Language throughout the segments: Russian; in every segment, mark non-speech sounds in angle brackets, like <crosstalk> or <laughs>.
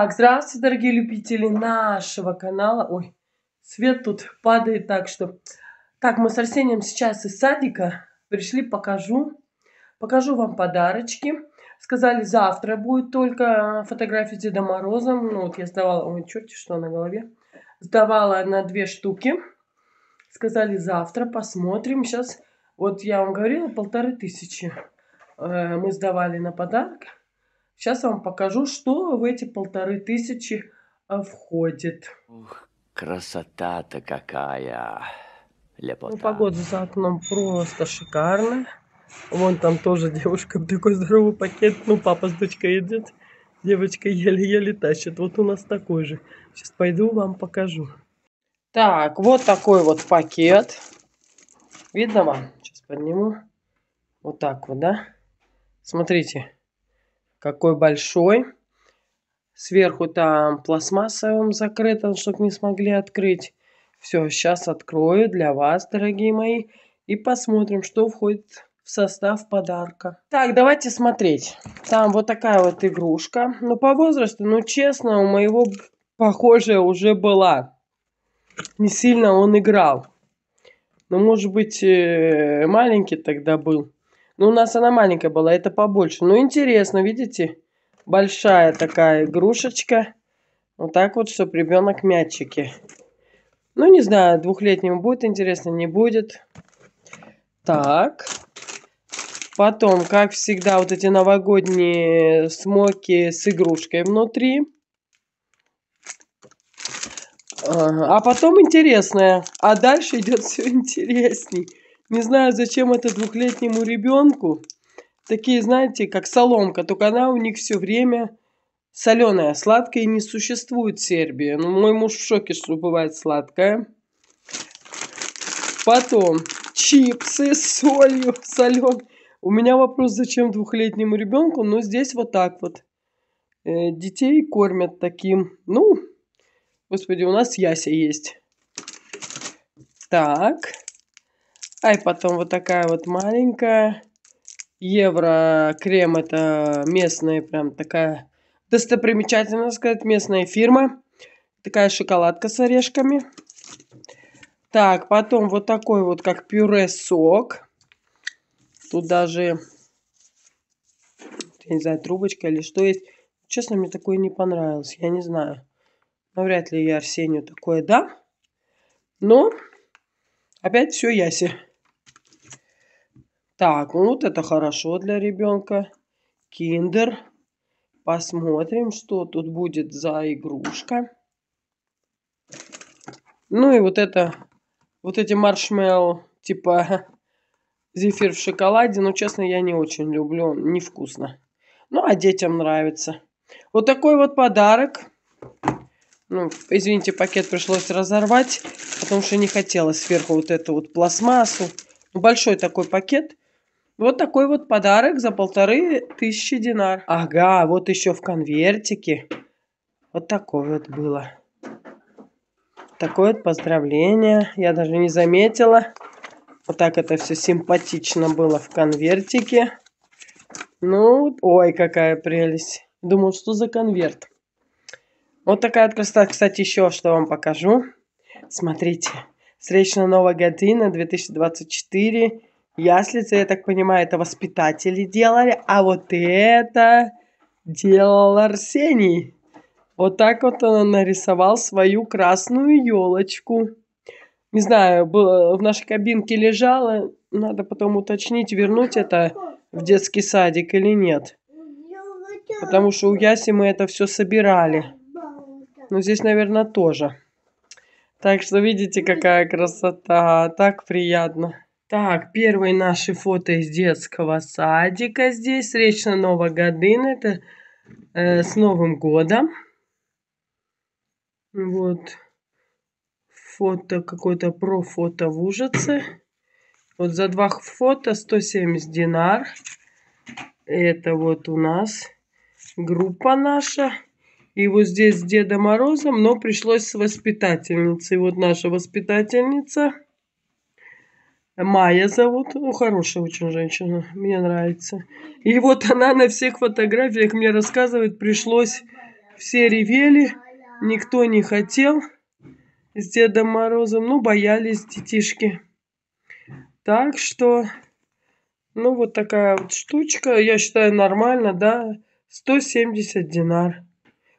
Так, здравствуйте, дорогие любители нашего канала. Ой, свет тут падает так, что... Так, мы с Арсением сейчас из садика пришли, покажу. Покажу вам подарочки. Сказали, завтра будет только фотографии Деда Мороза. Ну, вот я сдавала... Ой, черти, что на голове. Сдавала на две штуки. Сказали, завтра посмотрим. Сейчас, вот я вам говорила, полторы тысячи э, мы сдавали на подарок. Сейчас я вам покажу, что в эти полторы тысячи э, входит. Ух, красота-то какая! Ну, Лепота. Ну, погода за окном просто шикарная. Вон там тоже девушка, <laughs> такой здоровый пакет. Ну, папа с дочкой идет. Девочка еле-еле тащит. Вот у нас такой же. Сейчас пойду вам покажу. Так, вот такой вот пакет. Видно вам? Сейчас подниму. Вот так вот, да? Смотрите какой большой. Сверху там пластмассовым закрыто, чтобы не смогли открыть. Все, сейчас открою для вас, дорогие мои, и посмотрим, что входит в состав подарка. Так, давайте смотреть. Там вот такая вот игрушка. Ну, по возрасту, ну, честно, у моего похожая уже была. Не сильно он играл. Ну, может быть, э, маленький тогда был. Ну, у нас она маленькая была, это побольше. Ну, интересно, видите? Большая такая игрушечка. Вот так вот, чтобы ребенок мячики. Ну, не знаю, двухлетнему будет интересно, не будет. Так. Потом, как всегда, вот эти новогодние смоки с игрушкой внутри. А потом интересное. А дальше идет все интересней. Не знаю, зачем это двухлетнему ребенку. Такие, знаете, как соломка, только она у них все время соленая. Сладкой не существует в Сербии. Ну, мой муж в шоке, что бывает сладкая. Потом чипсы с солью, <laughs> солен. У меня вопрос, зачем двухлетнему ребенку? Но ну, здесь вот так вот. Э, детей кормят таким. Ну, господи, у нас Яся есть. Так. А и потом вот такая вот маленькая. Евро крем это местная прям такая достопримечательная, сказать, местная фирма. Такая шоколадка с орешками. Так, потом вот такой вот как пюре сок. Тут даже, я не знаю, трубочка или что есть. Честно, мне такое не понравилось, я не знаю. Навряд ли я Арсению такое дам. Но опять все яси. Так, ну вот это хорошо для ребенка. Киндер. Посмотрим, что тут будет за игрушка. Ну и вот это, вот эти маршмеллоу типа <laughs> зефир в шоколаде. Ну, честно, я не очень люблю, невкусно. Ну, а детям нравится. Вот такой вот подарок. Ну, извините, пакет пришлось разорвать, потому что не хотелось сверху вот эту вот пластмассу. Большой такой пакет. Вот такой вот подарок за полторы тысячи динар. Ага, вот еще в конвертике. Вот такое вот было. Такое вот поздравление. Я даже не заметила. Вот так это все симпатично было в конвертике. Ну, ой, какая прелесть. Думал, что за конверт. Вот такая красота. Кстати, еще что вам покажу. Смотрите. Встречная Новая година 2024. Яслицы, я так понимаю, это воспитатели делали, а вот это делал Арсений. Вот так вот он нарисовал свою красную елочку. Не знаю, было, в нашей кабинке лежало. Надо потом уточнить, вернуть это в детский садик или нет. Потому что у Яси мы это все собирали. Но здесь, наверное, тоже. Так что видите, какая красота. Так приятно. Так, первые наши фото из детского садика здесь. Речь на Новый Годын. Это э, с Новым Годом. Вот. Фото какое-то про фото в ужасе. Вот за два фото 170 динар. Это вот у нас группа наша. И вот здесь с Дедом Морозом, но пришлось с воспитательницей. Вот наша воспитательница. Майя зовут, ну, хорошая очень женщина, мне нравится. И вот она на всех фотографиях мне рассказывает, пришлось, все ревели, никто не хотел с Дедом Морозом, ну, боялись детишки. Так что, ну, вот такая вот штучка, я считаю, нормально, да, 170 динар.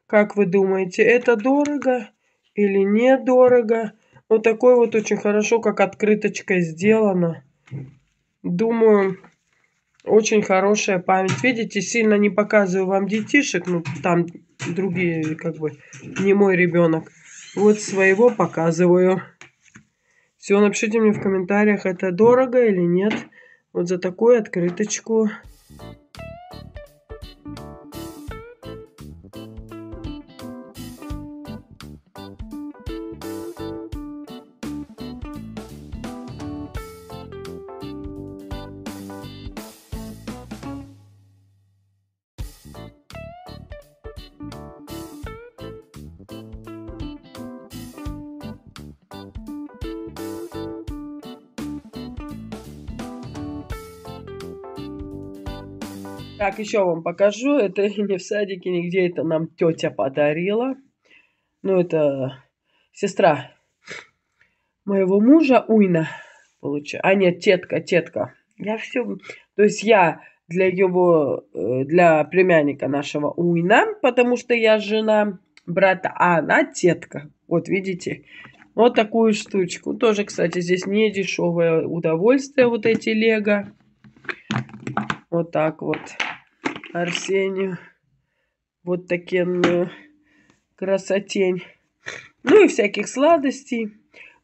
Как вы думаете, это дорого или недорого? Вот такой вот очень хорошо, как открыточка сделана. Думаю, очень хорошая память. Видите, сильно не показываю вам детишек, ну там другие, как бы, не мой ребенок. Вот своего показываю. Все, напишите мне в комментариях, это дорого или нет. Вот за такую открыточку. Thank you. Так, еще вам покажу. Это <laughs> не в садике, нигде. Это нам тетя подарила. Ну, это сестра моего мужа Уйна. Получа. А нет, тетка, тетка. Я все... То есть я для его, э, для племянника нашего Уйна, потому что я жена брата, а она тетка. Вот видите, вот такую штучку. Тоже, кстати, здесь не дешевое удовольствие, вот эти лего. Вот так вот. Арсению. Вот такенную красотень. Ну и всяких сладостей.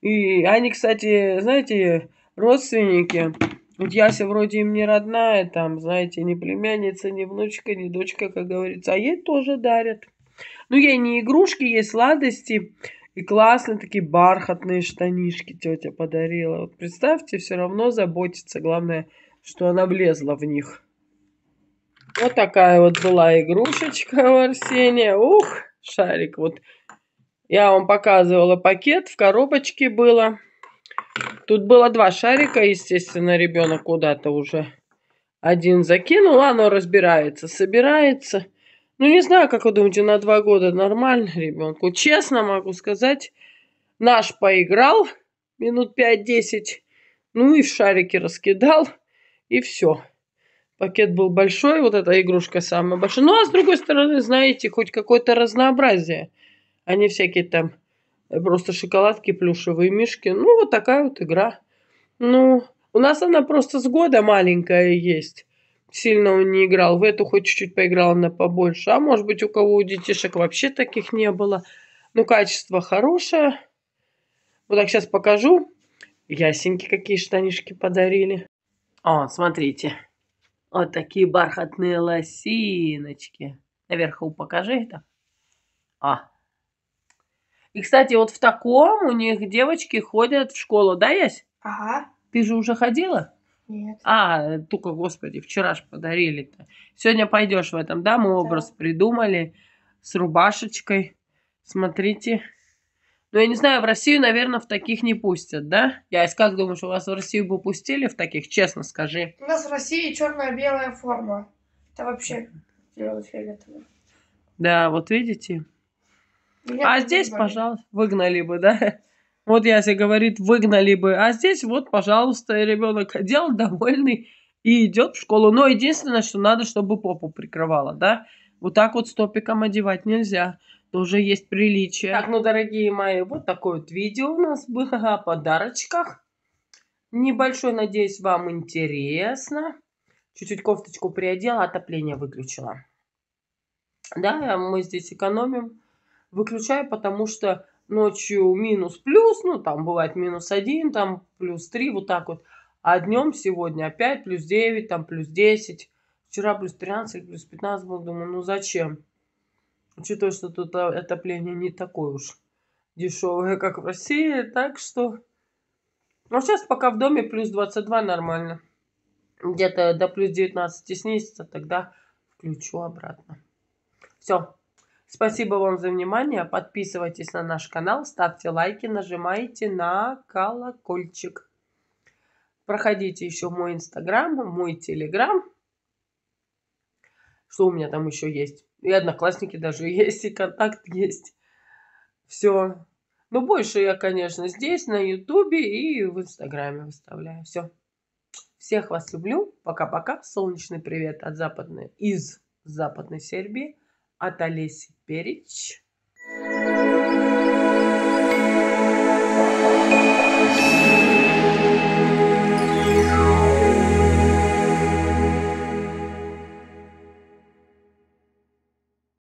И они, кстати, знаете, родственники. Вот Яся вроде им не родная, там, знаете, не племянница, не внучка, не дочка, как говорится. А ей тоже дарят. Ну, ей не игрушки, ей сладости. И классные такие бархатные штанишки тетя подарила. Вот представьте, все равно заботится. Главное, что она влезла в них. Вот такая вот была игрушечка у Арсения. Ух, шарик. Вот я вам показывала пакет, в коробочке было. Тут было два шарика, естественно, ребенок куда-то уже один закинул. Оно разбирается, собирается. Ну, не знаю, как вы думаете, на два года нормально ребенку. Честно могу сказать, наш поиграл минут 5-10, ну и в шарики раскидал, и все пакет был большой, вот эта игрушка самая большая. Ну, а с другой стороны, знаете, хоть какое-то разнообразие, а всякие там э, просто шоколадки, плюшевые мишки. Ну, вот такая вот игра. Ну, у нас она просто с года маленькая есть. Сильно он не играл. В эту хоть чуть-чуть поиграл на побольше. А может быть, у кого у детишек вообще таких не было. Ну, качество хорошее. Вот так сейчас покажу. Ясеньки какие штанишки подарили. О, смотрите. Вот такие бархатные лосиночки. Наверху покажи это. А. И, кстати, вот в таком у них девочки ходят в школу, да, Ясь? Ага. Ты же уже ходила? Нет. А, только, господи, вчера ж подарили-то. Сегодня пойдешь в этом, да? Мы да. образ придумали с рубашечкой. Смотрите, но ну, я не знаю, в Россию, наверное, в таких не пустят, да? Я как думаешь, у вас в Россию бы пустили в таких, честно скажи? У нас в России черная-белая форма. Это вообще фиолетовая. Да, вот видите. Меня а здесь, выгнали. пожалуйста, выгнали бы, да? <laughs> Вот я себе говорит, выгнали бы. А здесь вот, пожалуйста, ребенок одел довольный и идет в школу. Но единственное, что надо, чтобы попу прикрывала, да? Вот так вот стопиком одевать нельзя. Тоже есть приличие. Так, ну, дорогие мои, вот такое вот видео у нас было о подарочках. Небольшой, надеюсь, вам интересно. Чуть-чуть кофточку приодела, отопление выключила. Да, мы здесь экономим. Выключаю, потому что ночью минус плюс, ну, там бывает минус один, там плюс три, вот так вот. А днем сегодня опять плюс девять, там плюс десять. Вчера плюс тринадцать, плюс пятнадцать был. Думаю, ну зачем? учитывая, что тут отопление не такое уж дешевое, <laughs> как в России, так что... ну сейчас пока в доме плюс 22 нормально. Где-то до плюс 19 снизится, тогда включу обратно. Все. Спасибо вам за внимание. Подписывайтесь на наш канал, ставьте лайки, нажимайте на колокольчик. Проходите еще мой инстаграм, мой телеграм. Что у меня там еще есть? И одноклассники даже <laughs> есть, и контакт есть. Все. Ну, больше я, конечно, здесь, на Ютубе и в Инстаграме выставляю. Все. Всех вас люблю. Пока-пока. Солнечный привет от западной, из западной Сербии, от Олеси Перич. Thank you.